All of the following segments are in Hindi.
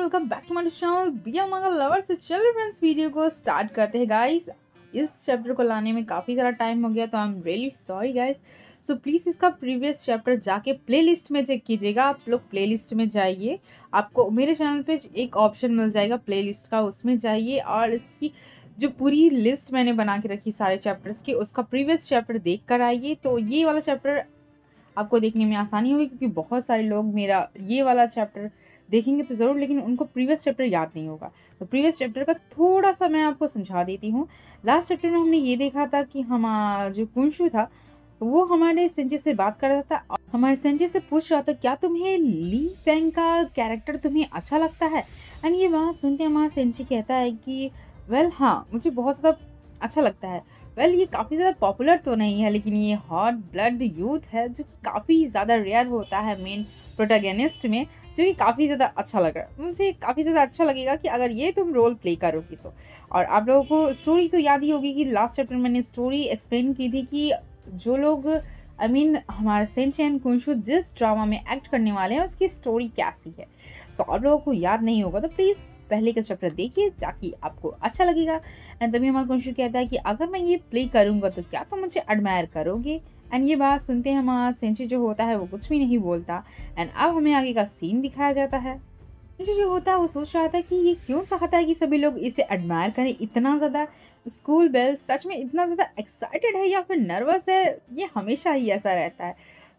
welcome back to my B M Mangal lover से चलो फ्रेंड्स वीडियो को स्टार्ट करते हैं गाइस इस चैप्टर को लाने में काफ़ी सारा टाइम हो गया तो I am really sorry guys so please इसका प्रीवियस चैप्टर जाके प्लेलिस्ट में चेक कीजिएगा आप लोग प्लेलिस्ट में जाइए आपको मेरे चैनल पे एक ऑप्शन मिल जाएगा प्ले का उसमें जाइए और इसकी जो पूरी लिस्ट मैंने बना के रखी सारे चैप्टर्स की उसका प्रीवियस चैप्टर देख कर आइए तो ये वाला चैप्टर आपको देखने में आसानी होगी क्योंकि बहुत सारे लोग मेरा ये वाला चैप्टर देखेंगे तो ज़रूर लेकिन उनको प्रीवियस चैप्टर याद नहीं होगा तो प्रीवियस चैप्टर का थोड़ा सा मैं आपको समझा देती हूँ लास्ट चैप्टर में हमने ये देखा था कि हम जो कुंशु था वो हमारे संजय से बात कर रहा था हमारे संजय से पूछ रहा था क्या तुम्हें ली पैंग का कैरेक्टर तुम्हें अच्छा लगता है एंड ये वहाँ सुनते हैं वहाँ संजय कहता है कि वेल हाँ मुझे बहुत ज़्यादा अच्छा लगता है वेल well, ये काफ़ी ज़्यादा पॉपुलर तो नहीं है लेकिन ये हॉट ब्लड यूथ है जो काफ़ी ज़्यादा रेयर होता है मेन प्रोटागनिस्ट में जो कि काफ़ी ज़्यादा अच्छा लग रहा है मुझे काफ़ी ज़्यादा अच्छा लगेगा कि अगर ये तुम रोल प्ले करोगी तो और आप लोगों को स्टोरी तो याद ही होगी कि लास्ट चैप्टर में मैंने स्टोरी एक्सप्लेन की थी कि जो लोग आई मीन हमारा सेंच कुंशु जिस ड्रामा में एक्ट करने वाले हैं उसकी स्टोरी कैसी है तो आप लोगों को याद नहीं होगा तो प्लीज़ पहले का चैप्टर देखिए ताकि आपको अच्छा लगेगा एंड तभी हमारा कुंशु कहता है कि अगर मैं ये प्ले करूँगा तो क्या तुम तो मुझे एडमायर करोगे एंड ये बात सुनते हैं हमारा सेंची जो होता है वो कुछ भी नहीं बोलता एंड अब हमें आगे का सीन दिखाया जाता है सेंची जो होता है वो सोच रहा था कि ये क्यों चाहता है कि सभी लोग इसे एडमायर करें इतना ज़्यादा स्कूल बेल सच में इतना ज़्यादा एक्साइटेड है या फिर नर्वस है ये हमेशा ही ऐसा रहता है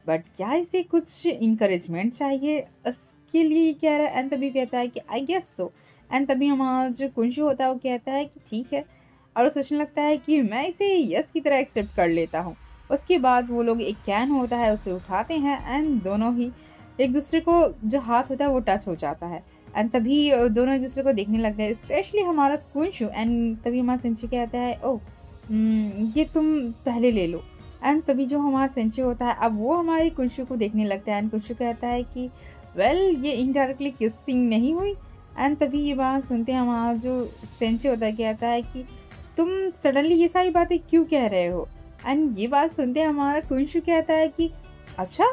बट क्या इसे कुछ इंकरेजमेंट चाहिए इसके लिए ही कह रहा है एंड तभी कहता है कि आई गेस सो एंड तभी हमारा जो कुंशु होता है वो कहता है कि ठीक है और सोचने लगता है कि मैं इसे यस की तरह एक्सेप्ट कर लेता हूँ उसके बाद वो लोग एक कैन होता है उसे उठाते हैं एंड दोनों ही एक दूसरे को जो हाथ होता है वो टच हो जाता है एंड तभी दोनों एक दूसरे को देखने लगते हैं स्पेशली हमारा कुंशु एंड तभी हमारा सेंची कहता है ओ हम्म, ये तुम पहले ले लो एंड तभी जो हमारा सेंची होता है अब वो हमारे कुंशु को देखने लगता है एंड कुंशु कहता है कि वेल well, ये इनडायरेक्टली किसिंग नहीं हुई एंड तभी ये बात सुनते हैं हमारा जो सेंची होता है कहता है कि तुम सडनली ये सारी बातें क्यों कह रहे हो एंड ये बात सुनते हमारा कुंशु कहता है कि अच्छा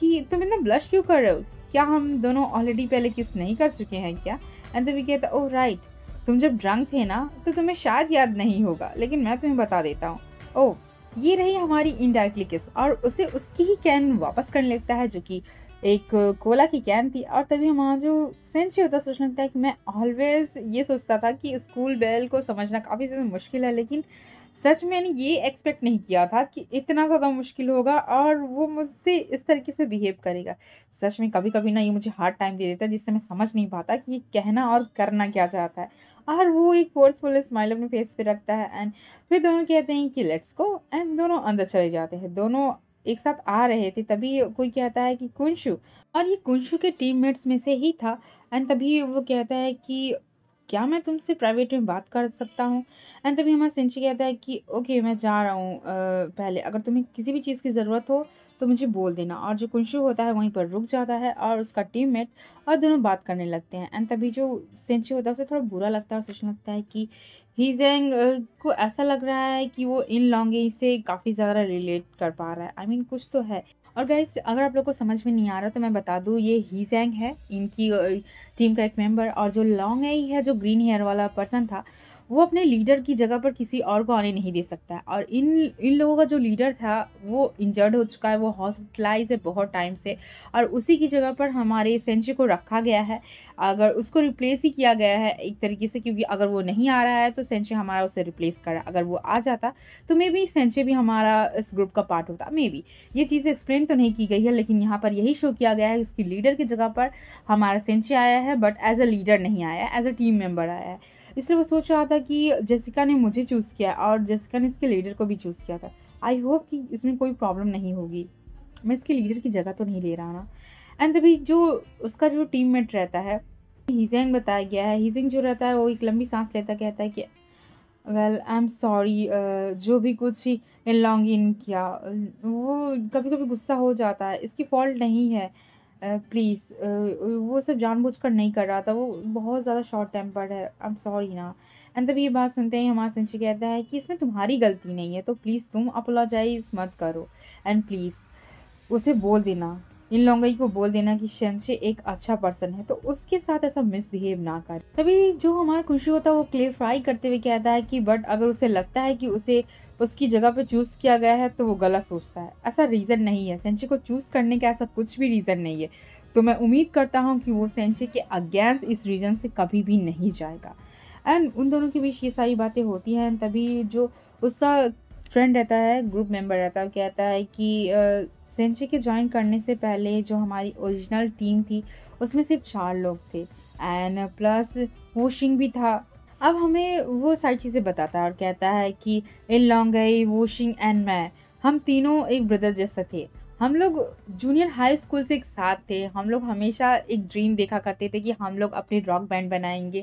कि तुम इतना ब्लश क्यों कर रहे हो क्या हम दोनों ऑलरेडी पहले किस नहीं कर चुके हैं क्या एंड तभी कहता ओह राइट तुम जब ड्रंक थे ना तो तुम्हें शायद याद नहीं होगा लेकिन मैं तुम्हें बता देता हूँ ओ oh, ये रही हमारी इनडायरेक्टली किस और उसे उसकी ही कैन वापस करने लगता है जो कि एक कोला की कैन थी और तभी हमारा जो सेंस होता है सोचने लगता है कि मैं ऑलवेज ये सोचता था कि स्कूल बेल को समझना काफ़ी ज़्यादा मुश्किल है लेकिन सच मैंने ये एक्सपेक्ट नहीं किया था कि इतना ज़्यादा मुश्किल होगा और वो मुझसे इस तरीके से बिहेव करेगा सच में कभी कभी ना ये मुझे हार्ड टाइम दे देता है जिससे मैं समझ नहीं पाता कि ये कहना और करना क्या चाहता है और वो एक फोर्सफुल स्माइल अपने फेस पे रखता है एंड फिर दोनों कहते हैं कि लेट्स गो एंड दोनों अंदर चले जाते हैं दोनों एक साथ आ रहे थे तभी कोई कहता है कि कुंशु और ये कुंशु के टीममेट्स में से ही था एंड तभी वो कहता है कि क्या मैं तुमसे प्राइवेट में बात कर सकता हूँ एंड तभी हमारा सिंची कहता है कि ओके मैं जा रहा हूँ पहले अगर तुम्हें किसी भी चीज़ की ज़रूरत हो तो मुझे बोल देना और जो कुंशु होता है वहीं पर रुक जाता है और उसका टीममेट और दोनों बात करने लगते हैं एंड तभी जो सिंची होता है उसे थोड़ा बुरा लगता है और सोचने लगता है कि ही जैंग को ऐसा लग रहा है कि वो इन लॉन्गे से काफ़ी ज़्यादा रिलेट कर पा रहा है आई I मीन mean, कुछ तो है और गाइज अगर आप लोग को समझ में नहीं आ रहा तो मैं बता दूँ ये ही जैंग है इनकी टीम का एक मेंबर और जो लॉन्ग आई है जो ग्रीन हेयर वाला पर्सन था वो अपने लीडर की जगह पर किसी और को आने नहीं दे सकता है और इन इन लोगों का जो लीडर था वो इंजर्ड हो चुका है वो हॉस्पिटलाइज है बहुत टाइम से और उसी की जगह पर हमारे सेंचरी को रखा गया है अगर उसको रिप्लेस ही किया गया है एक तरीके से क्योंकि अगर वो नहीं आ रहा है तो सेंचरी हमारा उसे रिप्लेस कर रहा है अगर वो आ जाता तो मे बी सेंचरी भी हमारा इस ग्रुप का पार्ट होता मे बी ये चीज़ एक्सप्लेन तो नहीं की गई है लेकिन यहाँ पर यही शो किया गया है उसकी लीडर की जगह पर हमारा सेंचरी आया है बट एज अ लीडर नहीं आया एज अ टीम मेम्बर आया है इसलिए वो सोच रहा था कि जेसिका ने मुझे चूज़ किया और जेसिका ने इसके लीडर को भी चूज़ किया था आई होप कि इसमें कोई प्रॉब्लम नहीं होगी मैं इसके लीडर की जगह तो नहीं ले रहा ना एंड तभी जो उसका जो टीम मेट रहता है हीजेंग बताया गया है हीजेंग जो रहता है वो एक लंबी सांस लेता कहता है कि वेल आई एम सॉरी जो भी कुछ ही लॉन्ग इन किया वो कभी कभी गुस्सा हो जाता है इसकी फॉल्ट नहीं है प्लीज़ वो सब जानबूझकर नहीं कर रहा था वो बहुत ज़्यादा शॉर्ट टेम्पर्ड है आई एम सॉरी ना एंड तब ये बात सुनते ही हमारा सिंची कहता है कि इसमें तुम्हारी गलती नहीं है तो प्लीज़ तुम अपोलोजाइज मत करो एंड प्लीज़ उसे बोल देना इन लोगों को बोल देना कि शनशे एक अच्छा पर्सन है तो उसके साथ ऐसा मिसबिहेव ना करे तभी जो हमारा खुशी होता है वो क्ले फ्राई करते हुए कहता है कि बट अगर उसे लगता है कि उसे उसकी जगह पे चूज़ किया गया है तो वो गलत सोचता है ऐसा रीज़न नहीं है सेंची को चूज़ करने का ऐसा कुछ भी रीज़न नहीं है तो मैं उम्मीद करता हूँ कि वो सेंची के अगेंस्ट इस रीज़न से कभी भी नहीं जाएगा एंड उन दोनों के बीच ये सारी बातें होती हैं तभी जो उसका फ्रेंड रहता है ग्रुप मेंबर रहता है कहता है कि सेंची के ज्वाइन करने से पहले जो हमारी ओरिजिनल टीम थी उसमें सिर्फ चार लोग थे एंड प्लस वोशिंग भी था अब हमें वो सारी चीज़ें बताता है और कहता है कि इन लॉन्ग गई वोशिंग एंड मैं हम तीनों एक ब्रदर जैसा थे हम लोग जूनियर हाई स्कूल से एक साथ थे हम लोग हमेशा एक ड्रीम देखा करते थे कि हम लोग अपने रॉक बैंड बनाएंगे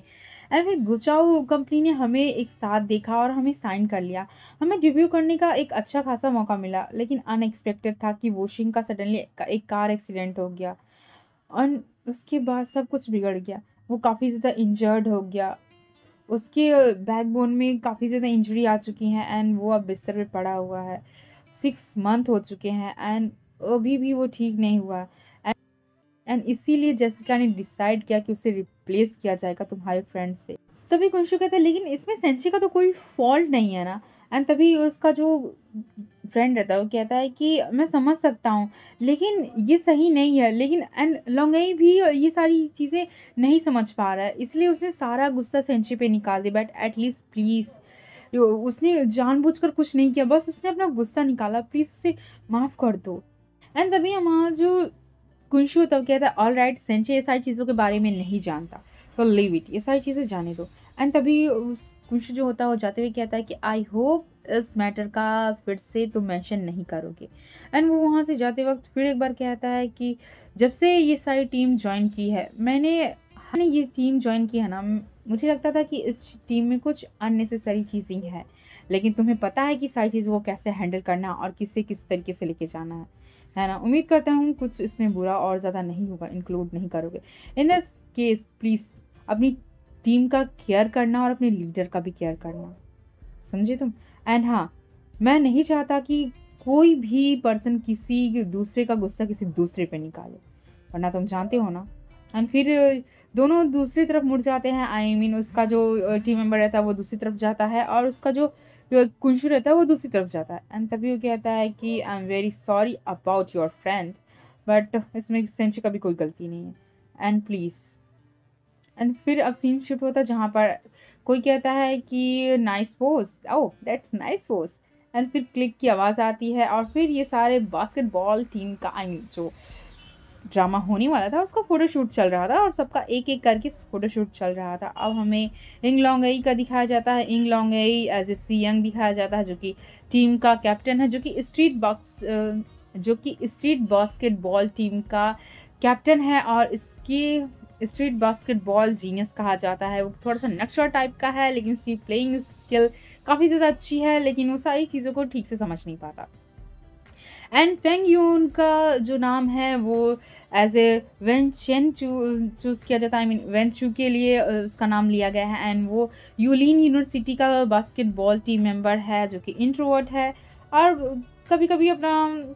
एंड फिर गुचाओ कंपनी ने हमें एक साथ देखा और हमें साइन कर लिया हमें डिब्यू करने का एक अच्छा खासा मौका मिला लेकिन अनएक्सपेक्टेड था कि वॉशिंग का सडनली एक कार एक्सीडेंट हो गया और उसके बाद सब कुछ बिगड़ गया वो काफ़ी ज़्यादा इंजर्ड हो गया उसके बैकबोन में काफ़ी ज़्यादा इंजरी आ चुकी हैं एंड वो अब बिस्तर पर पड़ा हुआ है सिक्स मंथ हो चुके हैं एंड अभी भी वो ठीक नहीं हुआ एंड इसीलिए जैसिका ने डिसाइड किया कि उसे रिप्लेस किया जाएगा तुम्हारे फ्रेंड से तभी कुंशु कहता है लेकिन इसमें सेंची का तो कोई फॉल्ट नहीं है ना एंड तभी उसका जो फ्रेंड रहता है वो कहता है कि मैं समझ सकता हूँ लेकिन ये सही नहीं है लेकिन एंड लोंगई भी ये सारी चीज़ें नहीं समझ पा रहा है इसलिए उसने सारा गुस्सा सेंची पे निकाल दिया बट एटलीस्ट प्लीज़ उसने जानबूझकर कुछ नहीं किया बस उसने अपना गुस्सा निकाला प्लीज़ उसे माफ़ कर दो एंड तभी हमारा जो कुंशु तब कहता है ऑल राइट सेंचे ये सारी चीज़ों के बारे में नहीं जानता तो लिव इट ये सारी चीज़ें जाने दो एंड तभी उस कुंशु जो होता है वो जाते हुए कहता है कि आई होप इस मैटर का फिर से तुम मेंशन नहीं करोगे एंड वो वहाँ से जाते वक्त फिर एक बार कहता है कि जब से ये सारी टीम ज्वाइन की है मैंने हमने ये टीम ज्वाइन की है ना मुझे लगता था कि इस टीम में कुछ अननेसेसरी चीज़ें हैं लेकिन तुम्हें पता है कि सारी चीज़ को कैसे हैंडल करना और किसे किस तरीके से लेके जाना है है ना उम्मीद करता हूँ कुछ इसमें बुरा और ज़्यादा नहीं होगा इंक्लूड नहीं करोगे इन दिस केस प्लीज़ अपनी टीम का केयर करना और अपने लीडर का भी केयर करना समझे तुम एंड हाँ मैं नहीं चाहता कि कोई भी पर्सन किसी दूसरे का गुस्सा किसी दूसरे पे निकाले वरना तुम जानते हो ना एंड फिर दोनों दूसरी तरफ मुड़ जाते हैं आई I मीन mean, उसका जो टीम uh, मेम्बर रहता है वो दूसरी तरफ जाता है और उसका जो जो कुंशु रहता है वो दूसरी तरफ जाता है एंड तभी वो कहता है कि I am very sorry about your friend but इसमें सेंची का भी कोई गलती नहीं है एंड प्लीज़ एंड फिर अब सीन शिफ्ट होता है जहाँ पर कोई कहता है कि nice pose oh that's nice pose and फिर क्लिक की आवाज़ आती है और फिर ये सारे बास्केटबॉल टीम का आई मीन जो ड्रामा होने वाला था उसका फ़ोटोशूट चल रहा था और सबका एक एक करके फ़ोटोशूट चल रहा था अब हमें इंग लॉन्गई का दिखाया जाता है इंग लॉन्गई एज ए सी यंग दिखाया जाता है जो कि टीम का कैप्टन है जो कि स्ट्रीट बॉक्स जो कि स्ट्रीट बास्केटबॉल टीम का कैप्टन है और इसकी स्ट्रीट बास्केटबॉल जीनियस कहा जाता है वो थोड़ा सा नक्शा टाइप का है लेकिन उसकी प्लेइंग स्किल काफ़ी ज़्यादा अच्छी है लेकिन वो सारी चीज़ों को ठीक से समझ नहीं पाता एंड फेंग यून का जो नाम है वो एज ए वेन चू चूज़ किया जाता है आई मीन वेन शू के लिए उसका नाम लिया गया है एंड वो यूलिन यूनिवर्सिटी का बास्केटबॉल टीम मेंबर है जो कि इंट्रोवर्ट है और कभी कभी अपना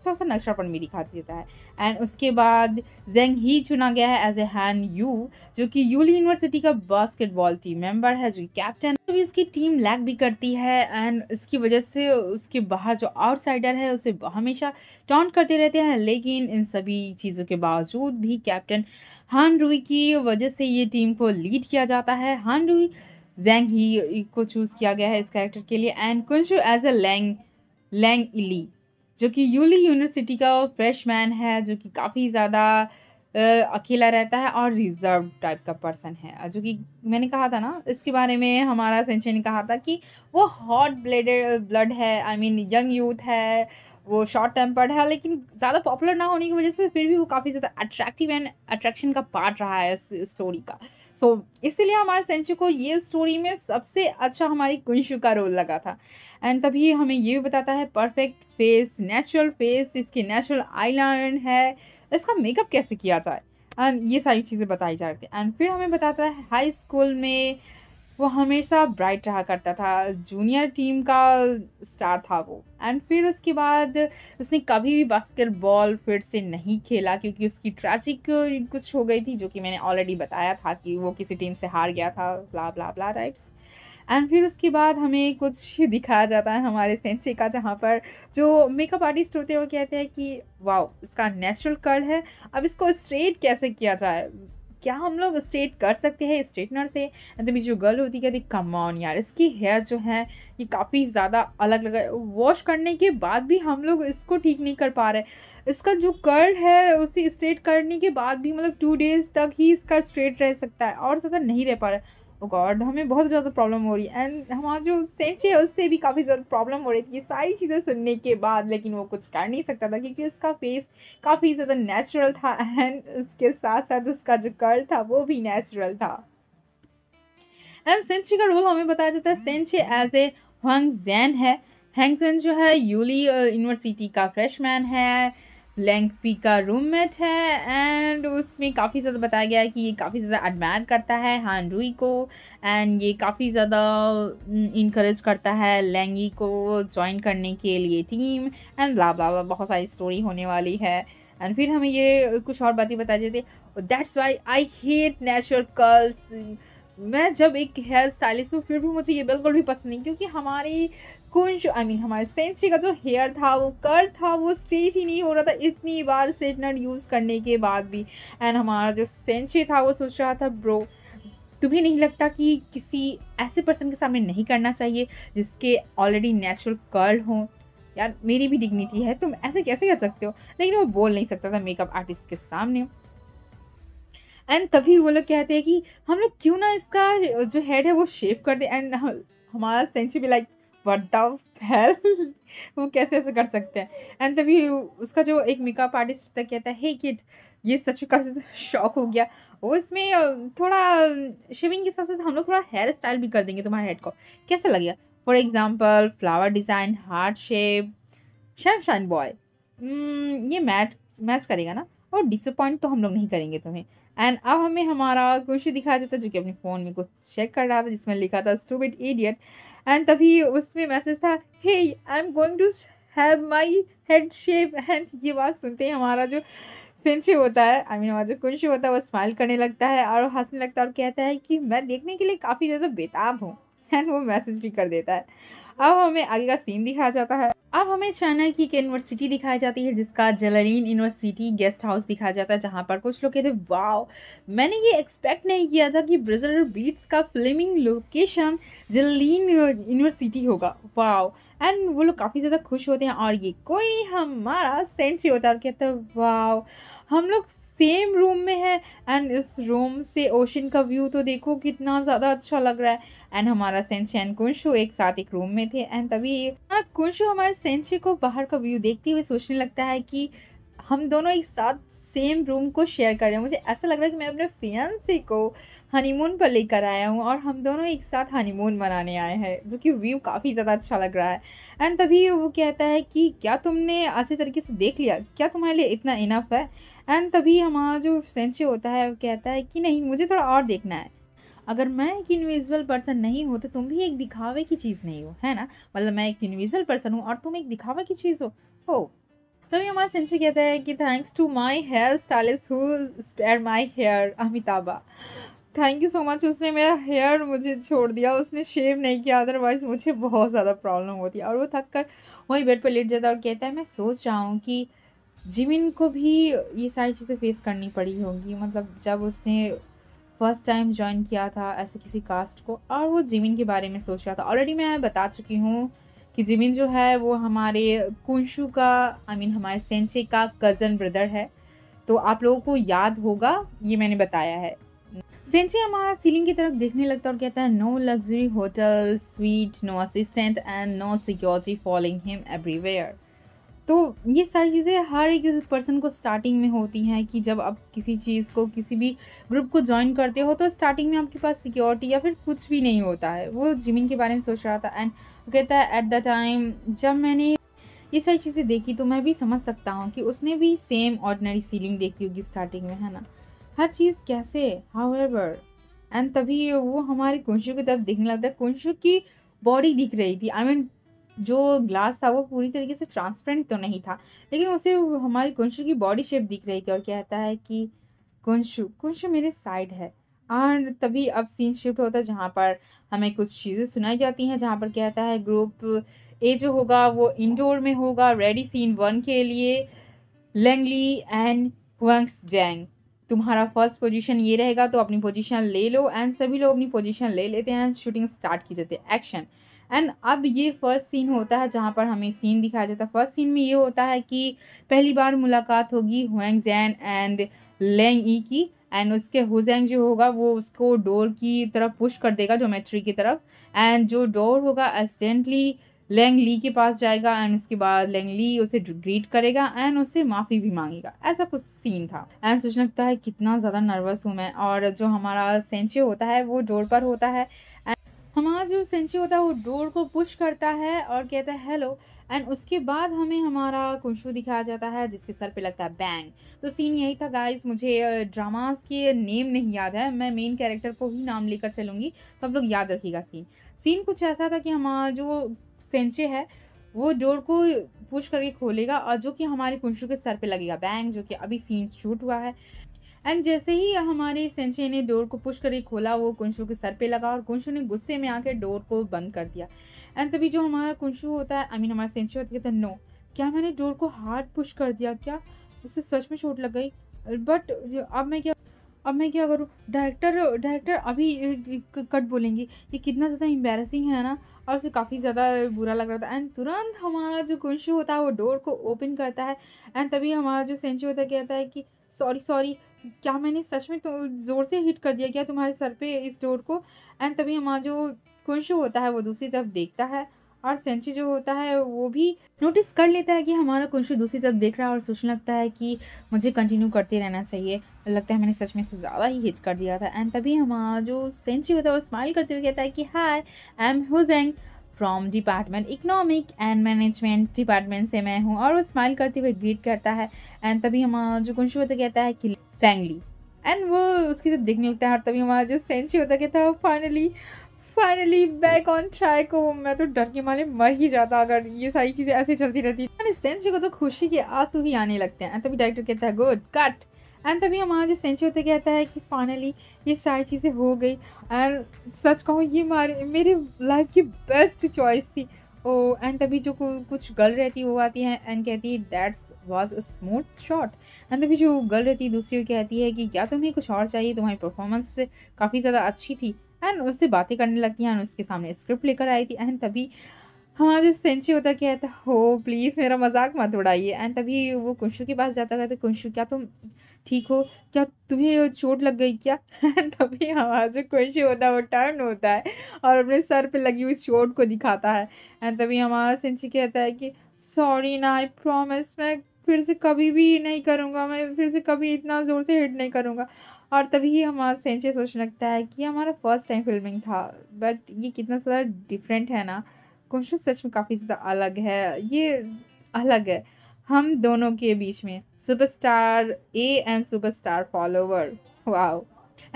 थोड़ा सा नक्शापन भी दिखा देता है एंड उसके बाद जेंग ही चुना गया है एज ए हैन यू जो कि यूली यूनिवर्सिटी का बास्केटबॉल टीम मेंबर है जो कैप्टन कैप्टन कभी उसकी टीम लैग भी करती है एंड इसकी वजह से उसके बाहर जो आउटसाइडर है उसे हमेशा टॉन्ट करते रहते हैं लेकिन इन सभी चीज़ों के बावजूद भी कैप्टन हान रूई की वजह से ये टीम को लीड किया जाता है हान रूई जेंग ही को चूज़ किया गया है इस कैरेक्टर के लिए एंड कुंशु एज अ लैंग लैंग इली जो कि यूली यूनिवर्सिटी का फ्रेशमैन है जो कि काफ़ी ज़्यादा अकेला रहता है और रिजर्व टाइप का पर्सन है जो कि मैंने कहा था ना इसके बारे में हमारा सेंचर ने कहा था कि वो हॉट ब्लडेड ब्लड है आई मीन यंग यूथ है वो शॉर्ट टेम्पर्ड है लेकिन ज़्यादा पॉपुलर ना होने की वजह से फिर भी वो काफ़ी ज़्यादा अट्रैक्टिव एंड अट्रैक्शन का पार्ट रहा है इस स्टोरी का सो so, इसीलिए हमारे सेंचू को ये स्टोरी में सबसे अच्छा हमारी कुंशु का रोल लगा था एंड तभी हमें ये भी बताता है परफेक्ट फेस नेचुरल फेस इसकी नेचुरल आईलाइन है इसका मेकअप कैसे किया जाए एंड ये सारी चीज़ें बताई जा रही थी एंड फिर हमें बताता है हाई स्कूल में वो हमेशा ब्राइट रहा करता था जूनियर टीम का स्टार था वो एंड फिर उसके बाद उसने कभी भी बास्केटबॉल फिर से नहीं खेला क्योंकि उसकी ट्रैजिक कुछ हो गई थी जो कि मैंने ऑलरेडी बताया था कि वो किसी टीम से हार गया था ब्ला ब्ला ब्ला टाइप्स एंड फिर उसके बाद हमें कुछ दिखाया जाता है हमारे सेंसे का जहाँ पर जो मेकअप आर्टिस्ट होते हैं वो कहते हैं कि वाह इसका नेचुरल कर्ल है अब इसको स्ट्रेट कैसे किया जाए क्या हम लोग स्ट्रेट कर सकते हैं स्ट्रेटनर से मतलब जो गर्ल होती है कहती कमॉन यार इसकी हेयर जो है ये काफ़ी ज़्यादा अलग लग रहा है वॉश करने के बाद भी हम लोग इसको ठीक नहीं कर पा रहे इसका जो कर्ल है उसे स्ट्रेट करने के बाद भी मतलब टू डेज़ तक ही इसका स्ट्रेट रह सकता है और ज़्यादा नहीं रह पा रहा है ओ oh गॉड हमें बहुत ज़्यादा प्रॉब्लम हो रही है एंड हमारा जो सेंस है उससे भी काफ़ी ज़्यादा प्रॉब्लम हो रही थी ये सारी चीज़ें सुनने के बाद लेकिन वो कुछ कर नहीं सकता था क्योंकि उसका फेस काफ़ी ज़्यादा नेचुरल था एंड उसके साथ साथ उसका जो कर्ल था वो भी नेचुरल था एंड सेंची का रोल हमें बताया जाता है सेंचे एज ए हंग जैन है हैंग जैन जो है यूली यूनिवर्सिटी uh, का फ्रेशमैन है ब्लैंक पी का रूममेट है एंड उसमें काफ़ी ज़्यादा बताया गया है कि ये काफ़ी ज़्यादा एडमायर करता है हान रूई को एंड ये काफ़ी ज़्यादा इनक्रेज करता है लैंगी को ज्वाइन करने के लिए टीम एंड ला ला बहुत सारी स्टोरी होने वाली है एंड फिर हमें ये कुछ और बातें बता देते that's why I hate natural curls मैं जब एक हेयर स्टाइलिस्ट हूँ फिर भी मुझे ये बिल्कुल भी पसंद नहीं क्योंकि हमारी कुंज आई मीन हमारे सेंसी का जो हेयर था वो कर था वो स्ट्रेट ही नहीं हो रहा था इतनी बार स्ट्रेटनर यूज़ करने के बाद भी एंड हमारा जो सेंसी था वो सोच रहा था ब्रो तुम्हें नहीं लगता कि किसी ऐसे पर्सन के सामने नहीं करना चाहिए जिसके ऑलरेडी नेचुरल कर्ल हों यार मेरी भी डिग्निटी है तुम ऐसे कैसे कर सकते हो लेकिन वो बोल नहीं सकता था मेकअप आर्टिस्ट के सामने एंड तभी वो लोग कहते हैं कि हम लोग क्यों ना इसका जो हेड है वो शेप कर दे एंड हमारा सेंचुरी भी लाइक वट हेल वो कैसे ऐसे कर सकते हैं एंड तभी उसका जो एक मेकअप आर्टिस्ट था कहता है हे किड ये सच में काफ़ी शौक हो गया वो इसमें थोड़ा शेविंग के साथ साथ हम लोग थोड़ा हेयर स्टाइल भी कर देंगे तुम्हारे हेड को कैसा गया for example flower design heart shape shine shine boy ये मैच मैच करेगा ना और डिसअपॉइंट तो हम लोग नहीं करेंगे तुम्हें एंड अब हमें हमारा कुछ दिखाया जाता जो कि अपने फ़ोन में कुछ चेक कर रहा था जिसमें लिखा था स्टूबिट इडियट एंड तभी उसमें मैसेज था hey I am going to have my head shape and ये बात सुनते ही हमारा जो सेंसिव होता है आई मीन हमारा जो कुंशी होता है वो स्माइल करने लगता है और हंसने लगता है और कहता है कि मैं देखने के लिए काफ़ी ज़्यादा बेताब हूँ एंड वो मैसेज भी कर देता है अब हमें आगे का सीन दिखाया जाता है अब हमें चाइना की एक यूनिवर्सिटी दिखाई जाती है जिसका जलरीन यूनिवर्सिटी गेस्ट हाउस दिखाया जाता है जहाँ पर कुछ लोग कहते वाओ मैंने ये एक्सपेक्ट नहीं किया था कि ब्रजर बीट्स का फिल्मिंग लोकेशन जलरीन यूनिवर्सिटी होगा वाओ एंड वो लोग काफ़ी ज़्यादा खुश होते हैं और ये कोई हमारा ही होता है और कहते हैं वाओ हम लोग सेम रूम में है एंड इस रूम से ओशन का व्यू तो देखो कितना ज़्यादा अच्छा लग रहा है एंड हमारा सेंशी एंड कुंशु एक साथ एक रूम में थे एंड तभी कुंशु हमारे सेंशी को बाहर का व्यू देखते हुए सोचने लगता है कि हम दोनों एक साथ सेम रूम को शेयर कर रहे हैं मुझे ऐसा लग रहा है कि मैं अपने फियांसी को हनीमून पर लेकर आया हूँ और हम दोनों एक साथ हनीमून मनाने आए हैं जो कि व्यू काफ़ी ज़्यादा अच्छा लग रहा है एंड तभी वो कहता है कि क्या तुमने अच्छे तरीके से देख लिया क्या तुम्हारे लिए इतना इनफ है एंड तभी हमारा जो सेंसी होता है वो कहता है कि नहीं मुझे थोड़ा और देखना है अगर मैं एक इंडिविजुअल पर्सन नहीं हो तो तुम भी एक दिखावे की चीज़ नहीं हो है ना मतलब मैं एक इंडिविजुअल पर्सन हूँ और तुम एक दिखावे की चीज़ हो हो तभी हमारा सेंसी कहता है कि thanks to my hair stylist who spare my hair अमिताभा थैंक यू सो मच उसने मेरा हेयर मुझे छोड़ दिया उसने शेव नहीं किया अदरवाइज़ मुझे बहुत ज़्यादा प्रॉब्लम होती है और वो थक कर वहीं बेड पर लेट जाता और कहता है मैं सोच रहा हूँ कि जिमिन को भी ये सारी चीज़ें फेस करनी पड़ी होंगी मतलब जब उसने फर्स्ट टाइम ज्वाइन किया था ऐसे किसी कास्ट को और वो जिमिन के बारे में सोच रहा था ऑलरेडी मैं बता चुकी हूँ कि जिमिन जो है वो हमारे कुंशु का आई I मीन mean, हमारे सेंचे का कज़न ब्रदर है तो आप लोगों को याद होगा ये मैंने बताया है सेंची हमारा सीलिंग की तरफ देखने लगता है और कहता है no luxury hotel suite no assistant and no security following him everywhere तो ये सारी चीज़ें हर एक पर्सन को स्टार्टिंग में होती हैं कि जब आप किसी चीज़ को किसी भी ग्रुप को ज्वाइन करते हो तो स्टार्टिंग में आपके पास सिक्योरिटी या फिर कुछ भी नहीं होता है वो जिमिन के बारे में सोच रहा था एंड कहता है एट द टाइम जब मैंने ये सारी चीज़ें देखी तो मैं भी समझ सकता हूँ कि उसने भी सेम ऑर्डनरी सीलिंग देखी होगी स्टार्टिंग में है ना हर चीज़ कैसे हाउ एवर एंड तभी वो हमारे कुंशु की तरफ देखने लगता है कुंशु की बॉडी दिख रही थी आई I मीन mean, जो ग्लास था वो पूरी तरीके से ट्रांसपेरेंट तो नहीं था लेकिन उसे हमारी कुंशु की बॉडी शेप दिख रही थी और कहता है कि कुंशु कुंशु मेरे साइड है और तभी अब सीन शिफ्ट होता है जहाँ पर हमें कुछ चीज़ें सुनाई जाती हैं जहाँ पर कहता है ग्रुप ए जो होगा वो इंडोर में होगा रेडी सीन वन के लिए लेंगली एंड वंग्स जैंग तुम्हारा फर्स्ट पोजीशन ये रहेगा तो अपनी पोजीशन ले लो एंड सभी लोग अपनी पोजीशन ले लेते हैं शूटिंग स्टार्ट की जाती है एक्शन एंड अब ये फर्स्ट सीन होता है जहाँ पर हमें सीन दिखाया जाता है फर्स्ट सीन में ये होता है कि पहली बार मुलाकात होगी हुएंग जैन एंड लेंग ई की एंड उसके हुजैंग जो होगा वो उसको डोर की तरफ पुश कर देगा जोमेट्री की तरफ एंड जो डोर होगा एक्सीडेंटली लैंग ली के पास जाएगा एंड उसके बाद लैंग ली उसे ग्रीट करेगा एंड उससे माफ़ी भी मांगेगा ऐसा कुछ सीन था एंड सोचने लगता है कितना ज़्यादा नर्वस हूँ मैं और जो हमारा सेंचे होता है वो डोर पर होता है हमारा जो सेंची होता है वो डोर को पुश करता है और कहता है हेलो एंड उसके बाद हमें हमारा कुंशु दिखाया जाता है जिसके सर पे लगता है बैंग तो सीन यही था गाइस मुझे ड्रामास के नेम नहीं याद है मैं मेन कैरेक्टर को ही नाम लेकर चलूंगी तो आप लोग याद रखिएगा सीन सीन कुछ ऐसा था कि हमारा जो फेंचे है वो डोर को पुश करके खोलेगा और जो कि हमारे कुंशु के सर पे लगेगा बैंग जो कि अभी सीन शूट हुआ है एंड जैसे ही हमारे सेंचे ने डोर को पुश करके खोला वो कुंशु के सर पे लगा और कुंशु ने गुस्से में आकर डोर को बंद कर दिया एंड तभी जो हमारा कुंशु होता है आई मीन हमारा सेंचे होता है नो क्या मैंने डोर को हार्ड पुश कर दिया क्या उससे सच में चोट लग गई बट अब मैं क्या अब मैं क्या करूँ डायरेक्टर डायरेक्टर अभी कट बोलेंगे ये कितना ज़्यादा एम्बेरसिंग है ना और उसे काफ़ी ज़्यादा बुरा लग रहा था एंड तुरंत हमारा जो कुंशु होता है वो डोर को ओपन करता है एंड तभी हमारा जो सेंचू होता है कहता है कि सॉरी सॉरी क्या मैंने सच में तो ज़ोर से हिट कर दिया क्या तुम्हारे सर पे इस डोर को एंड तभी हमारा जो कुंशु होता है वो दूसरी तरफ देखता है और सेंची जो होता है वो भी नोटिस कर लेता है कि हमारा कुंशु दूसरी तरफ देख रहा है और सोचने लगता है कि मुझे कंटिन्यू करते रहना चाहिए लगता है मैंने सच में से ज़्यादा ही हिट कर दिया था एंड तभी हमारा जो सेंची होता है वो स्माइल करते हुए कहता है कि हाय आई एम हुजेंग from department economic and management department से मैं हूँ और वो स्माइल करते हुए ग्रीट करता है एंड तभी हमारा जो कुंशु होता कहता है कि फैंगली एंड वो उसकी तरफ देखने लगता है और तभी हमारा जो सेंची होता कहता है finally oh, finally back on track हो मैं तो डर के मारे मर ही जाता अगर ये सारी चीज़ें ऐसे चलती रहती अरे सेंचु को तो खुशी के आंसू ही आने लगते हैं तभी डायरेक्टर कहता है गुड कट एंड तभी हमारा जो सेंचे होते कहता है कि फाइनली ये सारी चीज़ें हो गई एंड सच कहूँ ये मारे मेरे लाइफ की बेस्ट चॉइस थी ओ एंड तभी जो कुछ गर्ल रहती वो आती है एंड कहती है that's was a smooth shot and तभी जो गर्ल रहती दूसरी कहती है कि क्या तुम्हें कुछ और चाहिए तुम्हारी परफॉर्मेंस काफ़ी ज़्यादा अच्छी थी एंड उससे बातें करने लगी एंड उसके सामने स्क्रिप्ट लेकर आई थी एंड तभी हमारा जो सेंची होता क्या था हो प्लीज़ मेरा मजाक मत उड़ाइए एंड तभी वो कुंशु के पास जाता कहते तो कुंशु क्या तुम ठीक हो क्या तुम्हें चोट लग गई क्या तभी हमारा जो कुंशु होता है वो टर्न होता है और अपने सर पे लगी हुई चोट को दिखाता है एंड तभी हमारा सेंची कहता है कि सॉरी ना आई प्रॉमिस मैं फिर से कभी भी नहीं करूँगा मैं फिर से कभी इतना ज़ोर से हिट नहीं करूँगा और तभी हमारा सेंचे सोचने लगता है कि हमारा फर्स्ट टाइम फिल्मिंग था बट ये कितना ज़्यादा डिफरेंट है ना कुंशु सच में काफ़ी ज़्यादा अलग है ये अलग है हम दोनों के बीच में superstar A and superstar follower wow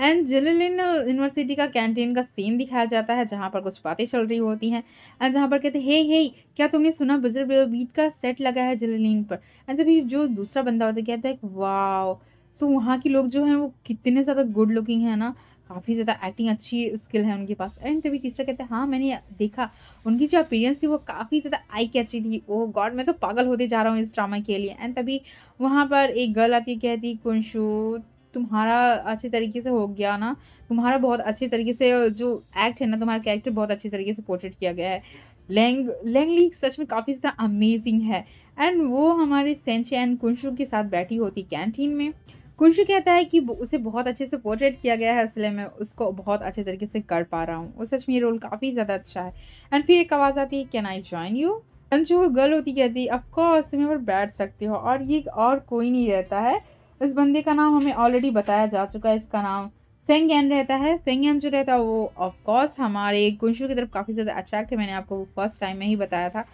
and जिलेलिन यूनिवर्सिटी का कैंटीन का सीन दिखाया जाता है जहाँ पर कुछ बातें चल रही होती हैं एंड जहाँ पर कहते हैं हे हे क्या तुमने सुना बजर बीट का सेट लगा है जिलेलिन पर एंड जब जो दूसरा बंदा होता है कहता है वाओ तो वहाँ के लोग जो हैं वो कितने ज़्यादा गुड लुकिंग है ना काफ़ी ज़्यादा एक्टिंग अच्छी स्किल है उनके पास एंड तभी तीसरा कहते हैं हाँ मैंने देखा उनकी जो अपीरियंस थी वो काफ़ी ज़्यादा आई कैची थी ओ गॉड मैं तो पागल होते जा रहा हूँ इस ड्रामा के लिए एंड तभी वहाँ पर एक गर्ल आती कहती कुंशु तुम्हारा अच्छे तरीके से हो गया ना तुम्हारा बहुत अच्छे तरीके से जो एक्ट है ना तुम्हारा कैरेक्टर बहुत अच्छे तरीके से पोर्ट्रेट किया गया है लैंग लैंगली सच में काफ़ी ज़्यादा अमेजिंग है एंड वो हमारे सेंचे एंड कुंशु के साथ बैठी होती कैंटीन में कुंशु कहता है कि उसे बहुत अच्छे से पोर्ट्रेट किया गया है इसलिए मैं उसको बहुत अच्छे तरीके से कर पा रहा हूँ और सच में रोल काफ़ी ज़्यादा अच्छा है एंड फिर एक आवाज़ आती है can I join you and जो गर्ल होती कहती है अफकोर्स तुम यहाँ पर बैठ सकते हो और ये और कोई नहीं रहता है इस बंदे का नाम हमें ऑलरेडी बताया जा चुका है इसका नाम फेंग एन रहता है फेंग एन जो रहता है वो ऑफकोर्स हमारे कुंशु की तरफ काफ़ी ज़्यादा अट्रैक्ट है मैंने आपको फर्स्ट टाइम में ही बताया था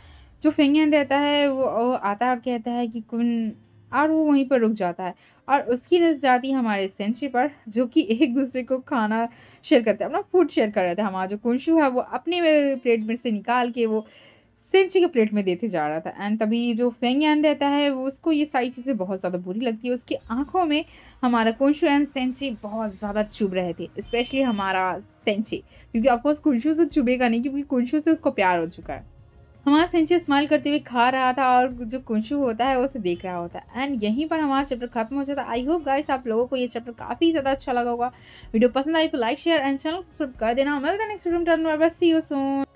जो फेंग एन रहता है वो, वो आता है और कहता है कि कुन और वो वहीं पर रुक जाता है और उसकी नज़र जाती है हमारे सेंचरी पर जो कि एक दूसरे को खाना शेयर करते हैं अपना फूड शेयर कर रहे थे हमारा जो कुंशु है वो अपने प्लेट में से निकाल के वो सेंची के प्लेट में देते जा रहा था एंड तभी जो फेंग एन रहता है वो उसको ये सारी चीज़ें बहुत ज़्यादा बुरी लगती है उसकी आंखों में हमारा कुंशु एंड सेंची बहुत ज़्यादा चुभ रहे थे स्पेशली हमारा सेंची क्योंकि ऑफकोर्स कुंशु से चुभेगा नहीं क्योंकि कुंशु से उसको प्यार हो चुका है हमारा सिंची स्माइल करते हुए खा रहा था और जो कुंशु होता है उसे देख रहा होता है एंड यहीं पर हमारा चैप्टर खत्म हो जाता है आई होप गाइस आप लोगों को ये चैप्टर काफ़ी ज़्यादा अच्छा लगा होगा वीडियो पसंद आई तो like share and channel subscribe कर देना मिलता है next video turn see you soon